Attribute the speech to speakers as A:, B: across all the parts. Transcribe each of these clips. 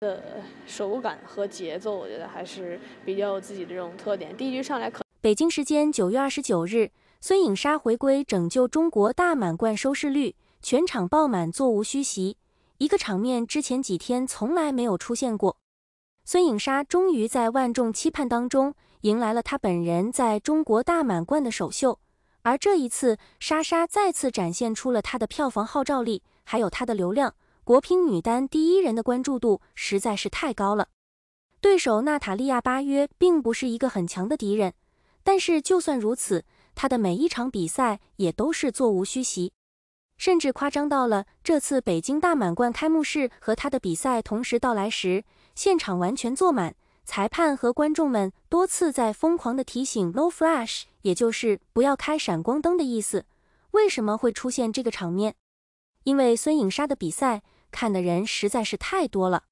A: 的手感和节奏，我觉得还是比较有自己的这种特点。第一局上来可。北京时间九月二十九日，孙颖莎回归拯救中国大满贯收视率，全场爆满，座无虚席，一个场面之前几天从来没有出现过。孙颖莎终于在万众期盼当中迎来了她本人在中国大满贯的首秀，而这一次，莎莎再次展现出了她的票房号召力，还有她的流量。国乒女单第一人的关注度实在是太高了。对手娜塔莉亚·巴约并不是一个很强的敌人，但是就算如此，她的每一场比赛也都是座无虚席，甚至夸张到了这次北京大满贯开幕式和她的比赛同时到来时，现场完全坐满，裁判和观众们多次在疯狂的提醒 “no flash”，也就是不要开闪光灯的意思。为什么会出现这个场面？因为孙颖莎的比赛。看的人实在是太多了，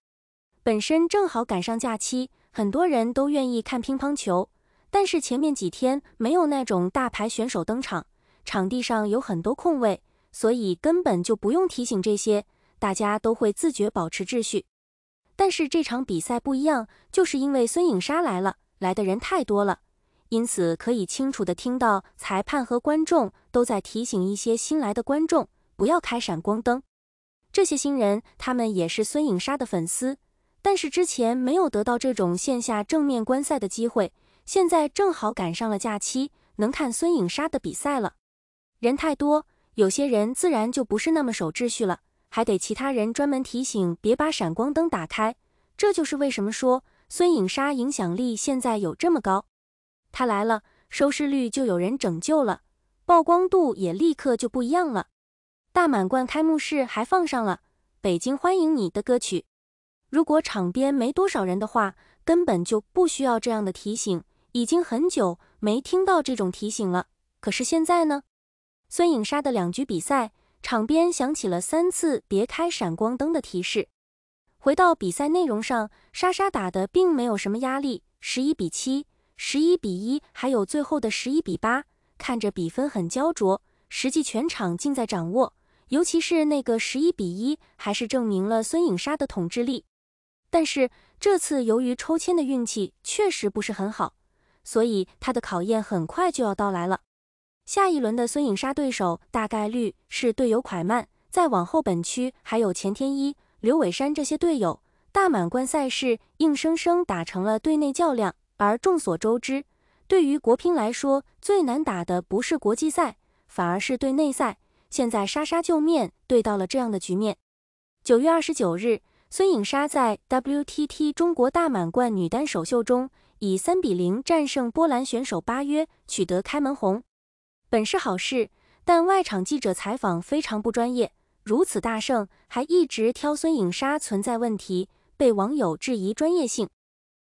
A: 本身正好赶上假期，很多人都愿意看乒乓球。但是前面几天没有那种大牌选手登场，场地上有很多空位，所以根本就不用提醒这些，大家都会自觉保持秩序。但是这场比赛不一样，就是因为孙颖莎来了，来的人太多了，因此可以清楚地听到裁判和观众都在提醒一些新来的观众不要开闪光灯。这些新人，他们也是孙颖莎的粉丝，但是之前没有得到这种线下正面观赛的机会，现在正好赶上了假期，能看孙颖莎的比赛了。人太多，有些人自然就不是那么守秩序了，还得其他人专门提醒别把闪光灯打开。这就是为什么说孙颖莎影响力现在有这么高。他来了，收视率就有人拯救了，曝光度也立刻就不一样了。大满贯开幕式还放上了《北京欢迎你》的歌曲。如果场边没多少人的话，根本就不需要这样的提醒。已经很久没听到这种提醒了。可是现在呢？孙颖莎的两局比赛，场边响起了三次“别开闪光灯”的提示。回到比赛内容上，莎莎打的并没有什么压力。十一比七，十一比一，还有最后的十一比八，看着比分很焦灼，实际全场尽在掌握。尤其是那个十一比一，还是证明了孙颖莎的统治力。但是这次由于抽签的运气确实不是很好，所以他的考验很快就要到来了。下一轮的孙颖莎对手大概率是队友蒯曼，再往后本区还有钱天一、刘伟山这些队友。大满贯赛事硬生生打成了队内较量。而众所周知，对于国乒来说，最难打的不是国际赛，反而是队内赛。现在莎莎就面对到了这样的局面。九月二十九日，孙颖莎在 WTT 中国大满贯女单首秀中以三比零战胜波兰选手巴约，取得开门红。本是好事，但外场记者采访非常不专业，如此大胜还一直挑孙颖莎存在问题，被网友质疑专业性。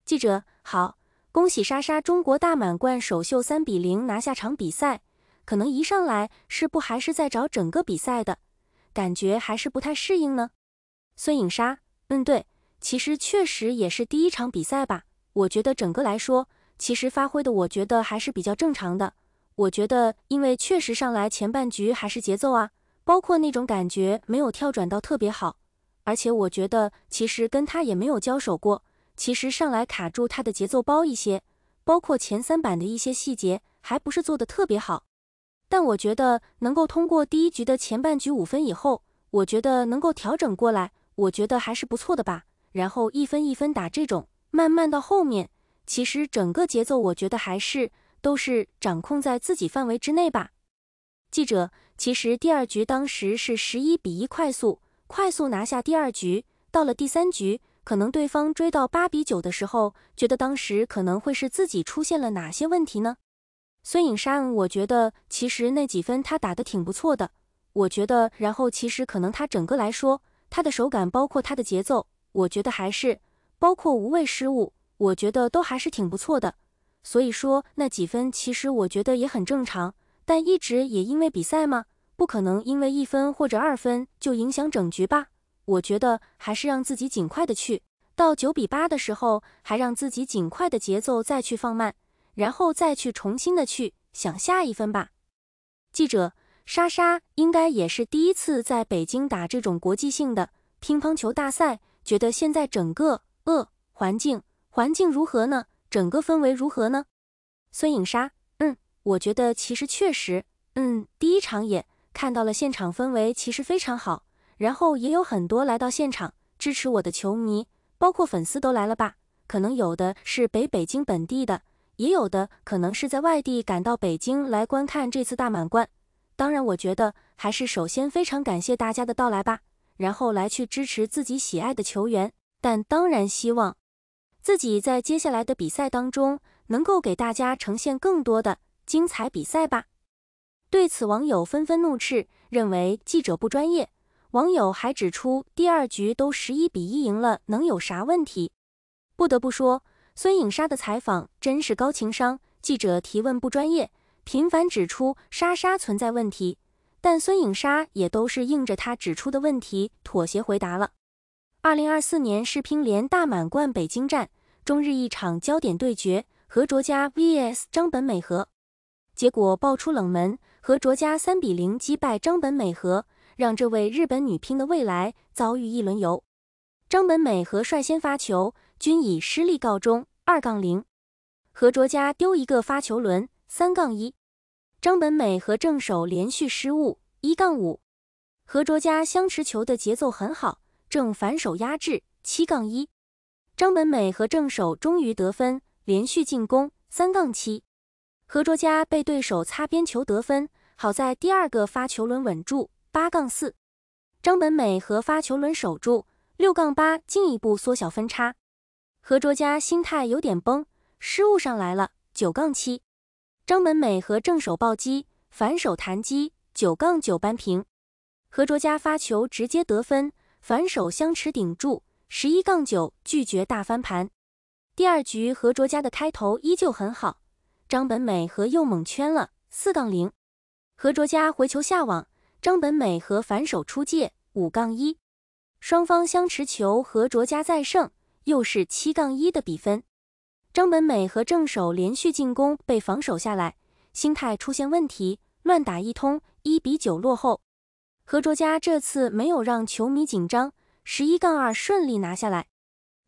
A: 记者好，恭喜莎莎中国大满贯首秀三比零拿下场比赛。可能一上来是不还是在找整个比赛的感觉，还是不太适应呢。孙颖莎，嗯，对，其实确实也是第一场比赛吧。我觉得整个来说，其实发挥的我觉得还是比较正常的。我觉得因为确实上来前半局还是节奏啊，包括那种感觉没有跳转到特别好。而且我觉得其实跟他也没有交手过，其实上来卡住他的节奏包一些，包括前三板的一些细节，还不是做的特别好。但我觉得能够通过第一局的前半局五分以后，我觉得能够调整过来，我觉得还是不错的吧。然后一分一分打这种，慢慢到后面，其实整个节奏我觉得还是都是掌控在自己范围之内吧。记者，其实第二局当时是十一比一快速快速拿下第二局，到了第三局，可能对方追到八比九的时候，觉得当时可能会是自己出现了哪些问题呢？孙颖莎，我觉得其实那几分他打的挺不错的，我觉得，然后其实可能他整个来说，他的手感包括他的节奏，我觉得还是包括无谓失误，我觉得都还是挺不错的。所以说那几分其实我觉得也很正常，但一直也因为比赛嘛，不可能因为一分或者二分就影响整局吧。我觉得还是让自己尽快的去到九比八的时候，还让自己尽快的节奏再去放慢。然后再去重新的去想下一分吧。记者：莎莎应该也是第一次在北京打这种国际性的乒乓球大赛，觉得现在整个呃环境环境如何呢？整个氛围如何呢？孙颖莎：嗯，我觉得其实确实，嗯，第一场也看到了现场氛围其实非常好，然后也有很多来到现场支持我的球迷，包括粉丝都来了吧？可能有的是北北京本地的。也有的可能是在外地赶到北京来观看这次大满贯。当然，我觉得还是首先非常感谢大家的到来吧，然后来去支持自己喜爱的球员。但当然希望自己在接下来的比赛当中能够给大家呈现更多的精彩比赛吧。对此，网友纷纷怒斥，认为记者不专业。网友还指出，第二局都十一比一赢了，能有啥问题？不得不说。孙颖莎的采访真是高情商，记者提问不专业，频繁指出莎莎存在问题，但孙颖莎也都是应着他指出的问题妥协回答了。二零二四年世乒联大满贯北京站，中日一场焦点对决，何卓佳 vs 张本美和，结果爆出冷门，何卓佳三比零击败张本美和，让这位日本女乒的未来遭遇一轮游。张本美和率先发球。均以失利告终。二杠零，何卓佳丢一个发球轮，三杠一。张本美和正手连续失误，一杠五。何卓佳相持球的节奏很好，正反手压制，七杠一。张本美和正手终于得分，连续进攻，三杠七。何卓佳被对手擦边球得分，好在第二个发球轮稳住，八杠四。张本美和发球轮守住，六杠八，进一步缩小分差。何卓佳心态有点崩，失误上来了，九杠七。张本美和正手暴击，反手弹击，九杠九扳平。何卓佳发球直接得分，反手相持顶住，十一杠九拒绝大翻盘。第二局何卓佳的开头依旧很好，张本美和又蒙圈了，四杠零。何卓佳回球下网，张本美和反手出界，五杠一。双方相持球，何卓佳再胜。又是七杠一的比分，张本美和正手连续进攻被防守下来，心态出现问题，乱打一通，一比九落后。何卓佳这次没有让球迷紧张，十一杠二顺利拿下来。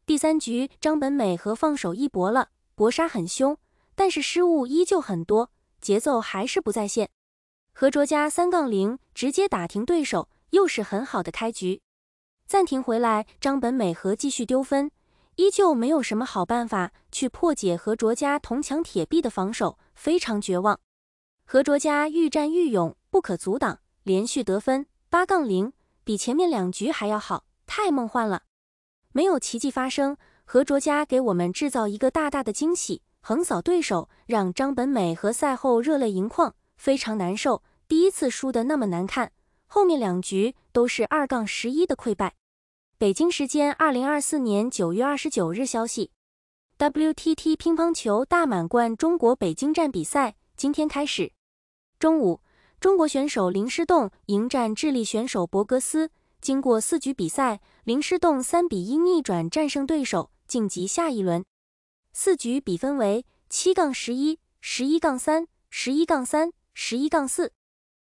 A: 第三局张本美和放手一搏了，搏杀很凶，但是失误依旧很多，节奏还是不在线。何卓佳三杠零直接打停对手，又是很好的开局。暂停回来，张本美和继续丢分。依旧没有什么好办法去破解何卓佳铜墙铁壁的防守，非常绝望。何卓佳愈战愈勇，不可阻挡，连续得分八杠零，比前面两局还要好，太梦幻了。没有奇迹发生，何卓佳给我们制造一个大大的惊喜，横扫对手，让张本美和赛后热泪盈眶，非常难受。第一次输的那么难看，后面两局都是二杠十一的溃败。北京时间二零二四年九月二十九日，消息：WTT 乒乓球大满贯中国北京站比赛今天开始。中午，中国选手林诗栋迎战智利选手博格斯。经过四局比赛，林诗栋三比一逆转战胜对手，晋级下一轮。四局比分为七杠十一、十一杠三、十一杠三、十一杠四。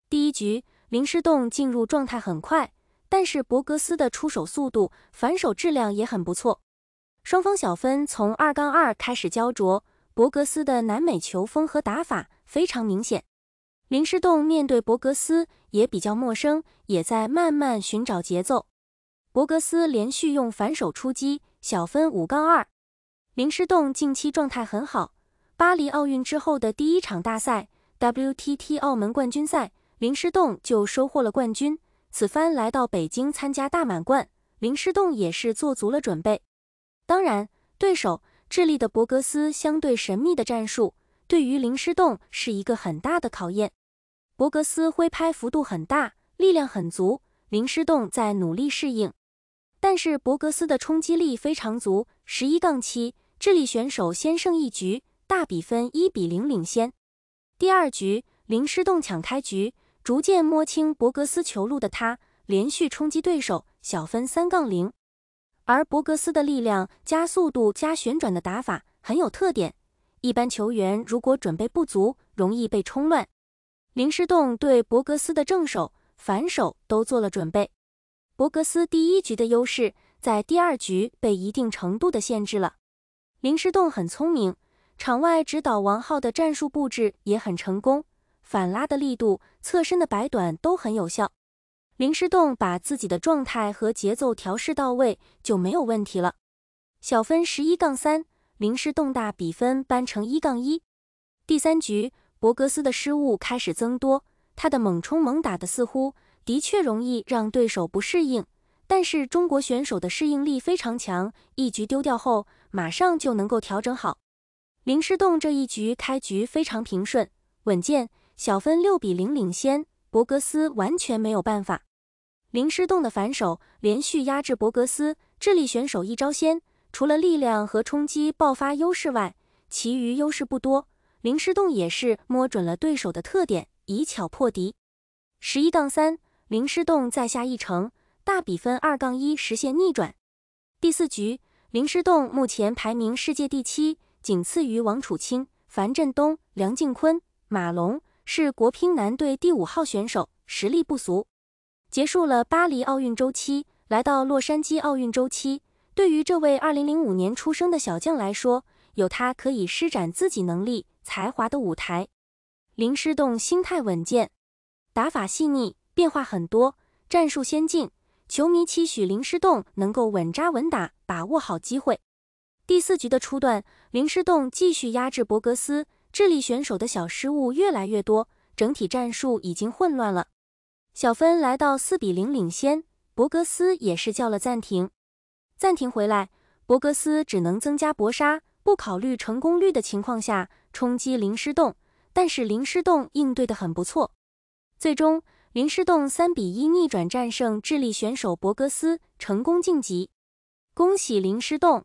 A: 第一局，林诗栋进入状态很快。但是博格斯的出手速度、反手质量也很不错。双方小分从二杠二开始胶着，博格斯的南美球风和打法非常明显。林诗栋面对博格斯也比较陌生，也在慢慢寻找节奏。博格斯连续用反手出击，小分五杠二。林诗栋近期状态很好，巴黎奥运之后的第一场大赛 WTT 澳门冠军赛，林诗栋就收获了冠军。此番来到北京参加大满贯，林诗栋也是做足了准备。当然，对手智利的博格斯相对神秘的战术，对于林诗栋是一个很大的考验。博格斯挥拍幅度很大，力量很足，林诗栋在努力适应。但是博格斯的冲击力非常足，十一杠七，智利选手先胜一局，大比分一比零领先。第二局，林诗栋抢开局。逐渐摸清伯格斯球路的他，连续冲击对手，小分三杠零。而伯格斯的力量、加速度、加旋转的打法很有特点，一般球员如果准备不足，容易被冲乱。林诗栋对伯格斯的正手、反手都做了准备。伯格斯第一局的优势，在第二局被一定程度的限制了。林诗栋很聪明，场外指导王皓的战术布置也很成功。反拉的力度，侧身的摆短都很有效。林诗栋把自己的状态和节奏调试到位就没有问题了。小分十一杠三，林诗栋大比分扳成一杠一。第三局，博格斯的失误开始增多，他的猛冲猛打的似乎的确容易让对手不适应，但是中国选手的适应力非常强，一局丢掉后马上就能够调整好。林诗栋这一局开局非常平顺稳健。小分六比零领先，博格斯完全没有办法。林诗栋的反手连续压制博格斯，智利选手一招先，除了力量和冲击爆发优势外，其余优势不多。林诗栋也是摸准了对手的特点，以巧破敌。十一杠三，林诗栋再下一城，大比分二杠一实现逆转。第四局，林诗栋目前排名世界第七，仅次于王楚钦、樊振东、梁靖昆、马龙。是国乒男队第五号选手，实力不俗。结束了巴黎奥运周期，来到洛杉矶奥运周期，对于这位二零零五年出生的小将来说，有他可以施展自己能力、才华的舞台。林诗栋心态稳健，打法细腻，变化很多，战术先进。球迷期许林诗栋能够稳扎稳打，把握好机会。第四局的初段，林诗栋继续压制伯格斯。智利选手的小失误越来越多，整体战术已经混乱了。小分来到四比零领先，博格斯也是叫了暂停。暂停回来，博格斯只能增加搏杀，不考虑成功率的情况下冲击林诗栋，但是林诗栋应对的很不错。最终，林诗栋三比一逆转战胜智利选手博格斯，成功晋级。恭喜林诗栋！